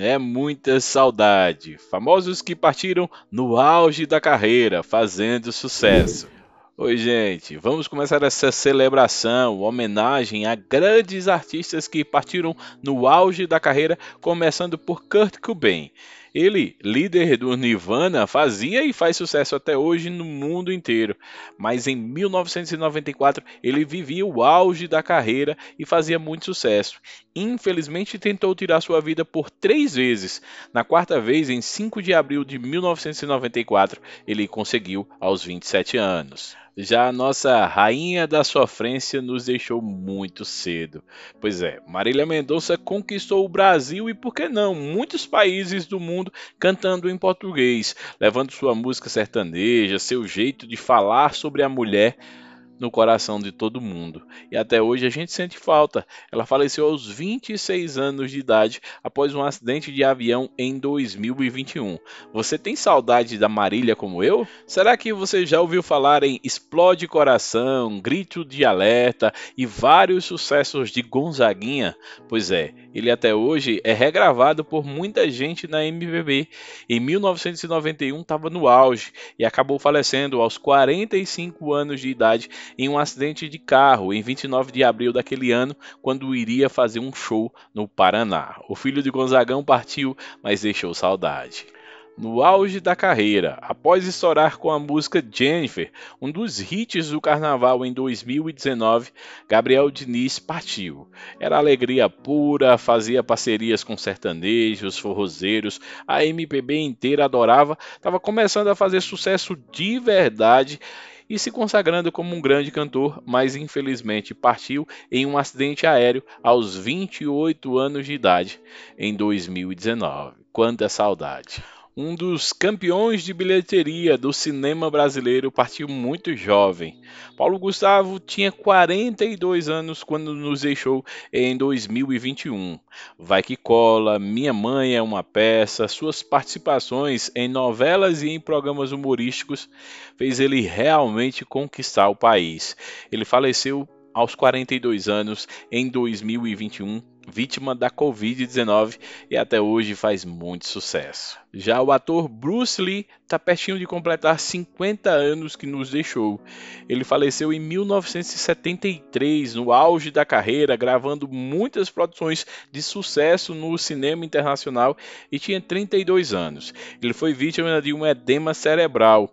É muita saudade. Famosos que partiram no auge da carreira, fazendo sucesso. Oi, gente. Vamos começar essa celebração, homenagem a grandes artistas que partiram no auge da carreira, começando por Kurt Cobain. Ele, líder do Nirvana, fazia e faz sucesso até hoje no mundo inteiro, mas em 1994 ele vivia o auge da carreira e fazia muito sucesso. Infelizmente, tentou tirar sua vida por três vezes. Na quarta vez, em 5 de abril de 1994, ele conseguiu aos 27 anos. Já a nossa rainha da sofrência nos deixou muito cedo. Pois é, Marília Mendonça conquistou o Brasil e, por que não, muitos países do mundo mundo cantando em português, levando sua música sertaneja, seu jeito de falar sobre a mulher no coração de todo mundo. E até hoje a gente sente falta. Ela faleceu aos 26 anos de idade após um acidente de avião em 2021. Você tem saudade da Marília como eu? Será que você já ouviu falar em Explode Coração, Grito de Alerta e vários sucessos de Gonzaguinha? Pois é, ele até hoje é regravado por muita gente na MVB. Em 1991 estava no auge e acabou falecendo aos 45 anos de idade em um acidente de carro em 29 de abril daquele ano, quando iria fazer um show no Paraná. O filho de Gonzagão partiu, mas deixou saudade no auge da carreira, após estourar com a música Jennifer, um dos hits do carnaval em 2019, Gabriel Diniz partiu. Era alegria pura, fazia parcerias com sertanejos, forrozeiros, a MPB inteira adorava, estava começando a fazer sucesso de verdade e se consagrando como um grande cantor, mas infelizmente partiu em um acidente aéreo aos 28 anos de idade em 2019. Quanta saudade! um dos campeões de bilheteria do cinema brasileiro, partiu muito jovem. Paulo Gustavo tinha 42 anos quando nos deixou em 2021. Vai que cola, Minha Mãe é uma peça, suas participações em novelas e em programas humorísticos fez ele realmente conquistar o país. Ele faleceu aos 42 anos em 2021, vítima da Covid-19 e até hoje faz muito sucesso. Já o ator Bruce Lee está pertinho de completar 50 anos que nos deixou. Ele faleceu em 1973, no auge da carreira, gravando muitas produções de sucesso no cinema internacional e tinha 32 anos. Ele foi vítima de um edema cerebral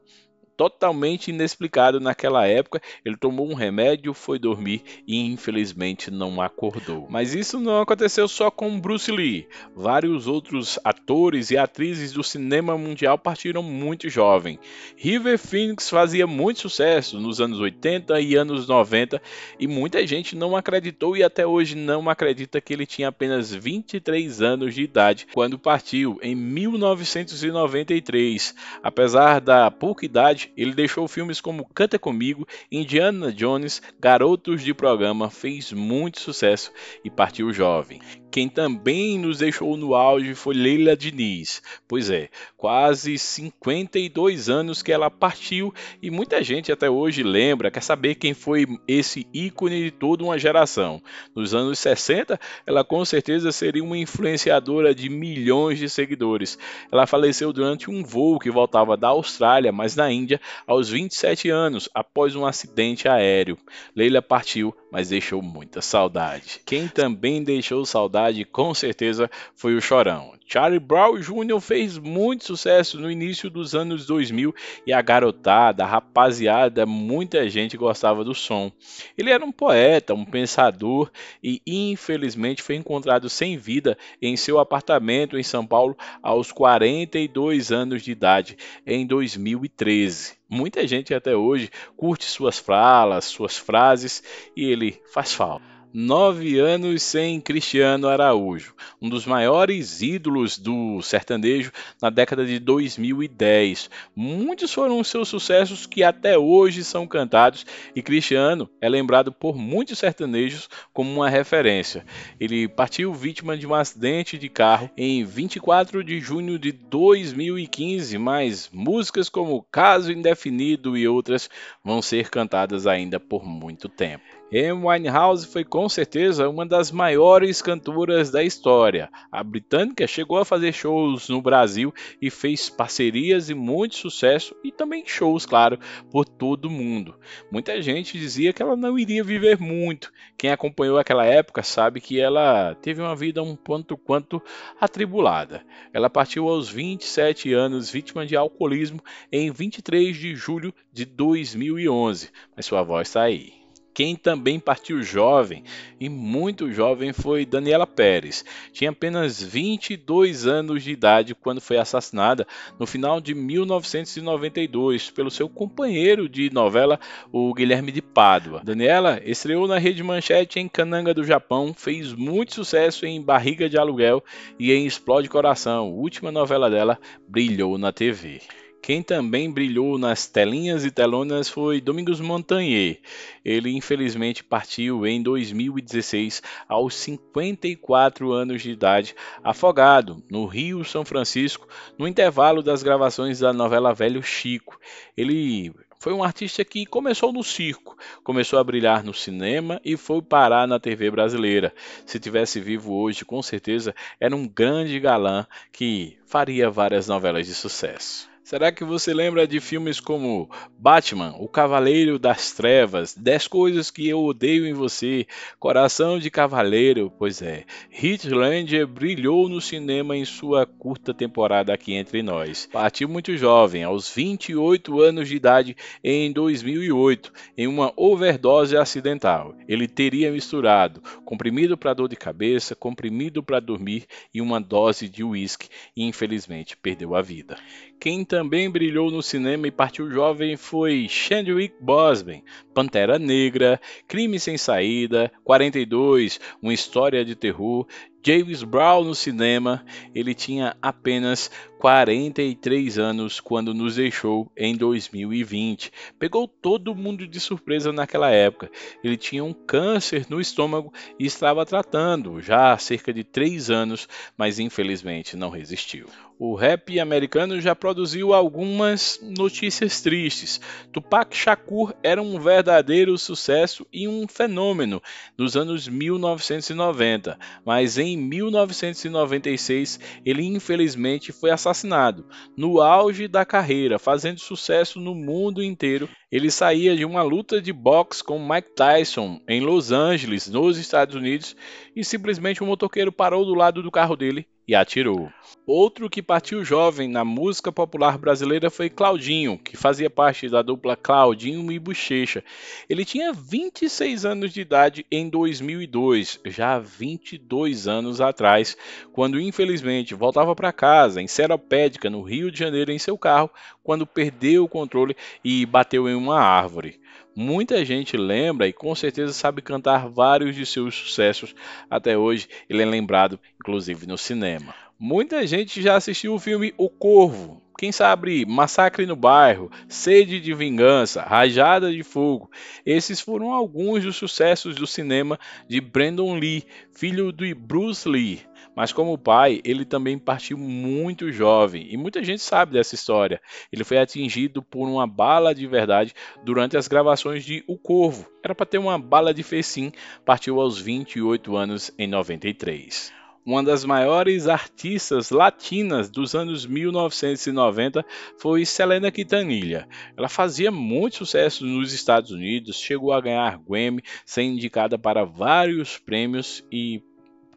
totalmente inexplicado naquela época. Ele tomou um remédio, foi dormir e infelizmente não acordou. Mas isso não aconteceu só com Bruce Lee. Vários outros atores e atrizes do cinema mundial partiram muito jovem. River Phoenix fazia muito sucesso nos anos 80 e anos 90 e muita gente não acreditou e até hoje não acredita que ele tinha apenas 23 anos de idade quando partiu em 1993. Apesar da pouca idade, ele deixou filmes como Canta Comigo, Indiana Jones, Garotos de Programa, fez muito sucesso e partiu jovem. Quem também nos deixou no auge foi Leila Diniz. Pois é, quase 52 anos que ela partiu e muita gente até hoje lembra, quer saber quem foi esse ícone de toda uma geração. Nos anos 60, ela com certeza seria uma influenciadora de milhões de seguidores. Ela faleceu durante um voo que voltava da Austrália, mas na Índia, aos 27 anos, após um acidente aéreo. Leila partiu mas deixou muita saudade. Quem também deixou saudade, com certeza, foi o Chorão. Charlie Brown Jr. fez muito sucesso no início dos anos 2000 e a garotada, a rapaziada, muita gente gostava do som. Ele era um poeta, um pensador e infelizmente foi encontrado sem vida em seu apartamento em São Paulo aos 42 anos de idade em 2013. Muita gente até hoje curte suas falas, suas frases e ele faz falta. Nove anos sem Cristiano Araújo, um dos maiores ídolos do sertanejo na década de 2010. Muitos foram os seus sucessos que até hoje são cantados e Cristiano é lembrado por muitos sertanejos como uma referência. Ele partiu vítima de um acidente de carro em 24 de junho de 2015, mas músicas como Caso Indefinido e outras vão ser cantadas ainda por muito tempo. M. Winehouse foi com certeza uma das maiores cantoras da história. A britânica chegou a fazer shows no Brasil e fez parcerias e muito sucesso e também shows, claro, por todo o mundo. Muita gente dizia que ela não iria viver muito. Quem acompanhou aquela época sabe que ela teve uma vida um tanto quanto atribulada. Ela partiu aos 27 anos, vítima de alcoolismo, em 23 de julho de 2011, mas sua voz está aí. Quem também partiu jovem, e muito jovem, foi Daniela Pérez. Tinha apenas 22 anos de idade quando foi assassinada no final de 1992 pelo seu companheiro de novela, o Guilherme de Pádua. Daniela estreou na Rede Manchete em Cananga do Japão, fez muito sucesso em Barriga de Aluguel e em Explode Coração. A última novela dela brilhou na TV. Quem também brilhou nas telinhas e telonas foi Domingos Montanier. Ele infelizmente partiu em 2016 aos 54 anos de idade, afogado no Rio São Francisco, no intervalo das gravações da novela Velho Chico. Ele foi um artista que começou no circo, começou a brilhar no cinema e foi parar na TV brasileira. Se tivesse vivo hoje, com certeza era um grande galã que faria várias novelas de sucesso. Será que você lembra de filmes como Batman, O Cavaleiro das Trevas, 10 Coisas que Eu Odeio em Você, Coração de Cavaleiro? Pois é, Hitlander brilhou no cinema em sua curta temporada aqui entre nós. Partiu muito jovem, aos 28 anos de idade, em 2008, em uma overdose acidental. Ele teria misturado comprimido para dor de cabeça, comprimido para dormir e uma dose de uísque e infelizmente perdeu a vida. Quem também também brilhou no cinema e partiu jovem foi Chadwick Boseman, Pantera Negra, Crime Sem Saída, 42, Uma História de Terror, James Brown no cinema, ele tinha apenas 43 anos quando nos deixou em 2020. Pegou todo mundo de surpresa naquela época. Ele tinha um câncer no estômago e estava tratando já há cerca de 3 anos, mas infelizmente não resistiu. O rap americano já produziu algumas notícias tristes. Tupac Shakur era um verdadeiro sucesso e um fenômeno nos anos 1990, mas em em 1996 ele infelizmente foi assassinado. No auge da carreira, fazendo sucesso no mundo inteiro, ele saía de uma luta de boxe com Mike Tyson em Los Angeles, nos Estados Unidos, e simplesmente o um motoqueiro parou do lado do carro dele e atirou. Outro que partiu jovem na música popular brasileira foi Claudinho, que fazia parte da dupla Claudinho e Bochecha. Ele tinha 26 anos de idade em 2002, já 22 anos atrás, quando infelizmente voltava para casa em Seropédica, no Rio de Janeiro, em seu carro, quando perdeu o controle e bateu em uma árvore. Muita gente lembra e com certeza sabe cantar vários de seus sucessos. Até hoje, ele é lembrado, inclusive no cinema. Muita gente já assistiu o filme O Corvo, quem sabe Massacre no Bairro, Sede de Vingança, Rajada de Fogo. Esses foram alguns dos sucessos do cinema de Brandon Lee, filho de Bruce Lee. Mas como pai, ele também partiu muito jovem e muita gente sabe dessa história. Ele foi atingido por uma bala de verdade durante as gravações de O Corvo. Era para ter uma bala de fecim, partiu aos 28 anos em 93 uma das maiores artistas latinas dos anos 1990 foi Selena Quintanilla. Ela fazia muito sucesso nos Estados Unidos, chegou a ganhar Grammy, ser indicada para vários prêmios e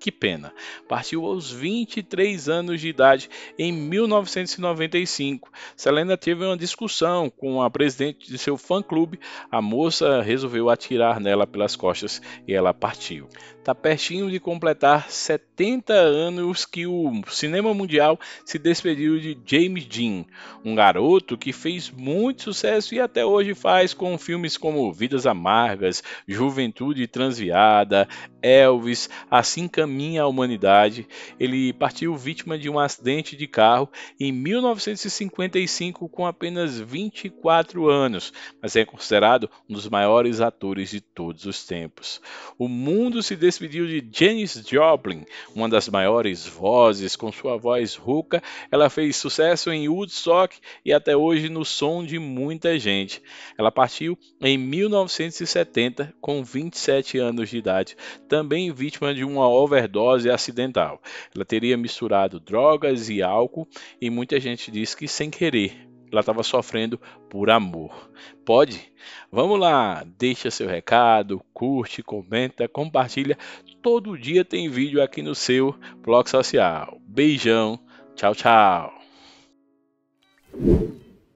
que pena. Partiu aos 23 anos de idade em 1995. Selena teve uma discussão com a presidente de seu fã-clube. A moça resolveu atirar nela pelas costas e ela partiu. Está pertinho de completar 70 anos que o cinema mundial se despediu de James Dean, um garoto que fez muito sucesso e até hoje faz com filmes como Vidas Amargas, Juventude Transviada, Elvis, Assim Caminha minha à humanidade. Ele partiu vítima de um acidente de carro em 1955 com apenas 24 anos, mas é considerado um dos maiores atores de todos os tempos. O mundo se despediu de Janis Joplin, uma das maiores vozes, com sua voz rouca, ela fez sucesso em Woodstock e até hoje no som de muita gente. Ela partiu em 1970 com 27 anos de idade, também vítima de uma overdose overdose acidental. Ela teria misturado drogas e álcool e muita gente diz que sem querer. Ela estava sofrendo por amor. Pode? Vamos lá, deixa seu recado, curte, comenta, compartilha. Todo dia tem vídeo aqui no seu blog social. Beijão, tchau, tchau.